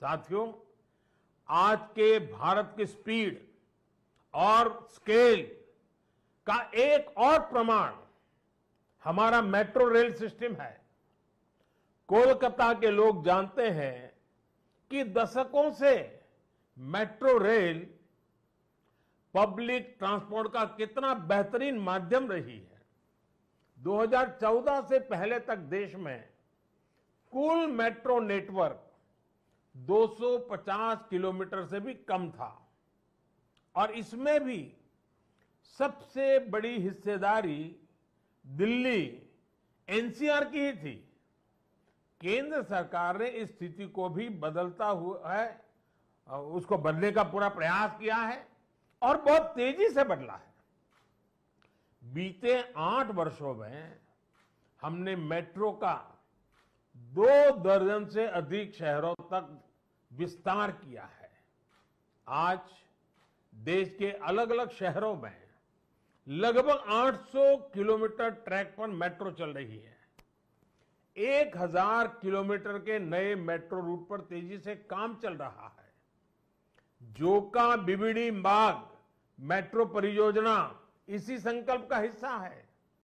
साथियों आज के भारत की स्पीड और स्केल का एक और प्रमाण हमारा मेट्रो रेल सिस्टम है कोलकाता के लोग जानते हैं कि दशकों से मेट्रो रेल पब्लिक ट्रांसपोर्ट का कितना बेहतरीन माध्यम रही है 2014 से पहले तक देश में कुल मेट्रो नेटवर्क 250 किलोमीटर से भी कम था और इसमें भी सबसे बड़ी हिस्सेदारी दिल्ली एनसीआर की ही थी केंद्र सरकार ने इस स्थिति को भी बदलता हुआ है उसको बदलने का पूरा प्रयास किया है और बहुत तेजी से बदला है बीते आठ वर्षों में हमने मेट्रो का दो दर्जन से अधिक शहरों तक विस्तार किया है आज देश के अलग अलग शहरों में लगभग 800 किलोमीटर ट्रैक पर मेट्रो चल रही है 1000 किलोमीटर के नए मेट्रो रूट पर तेजी से काम चल रहा है जोका बिबिड़ी बाग मेट्रो परियोजना इसी संकल्प का हिस्सा है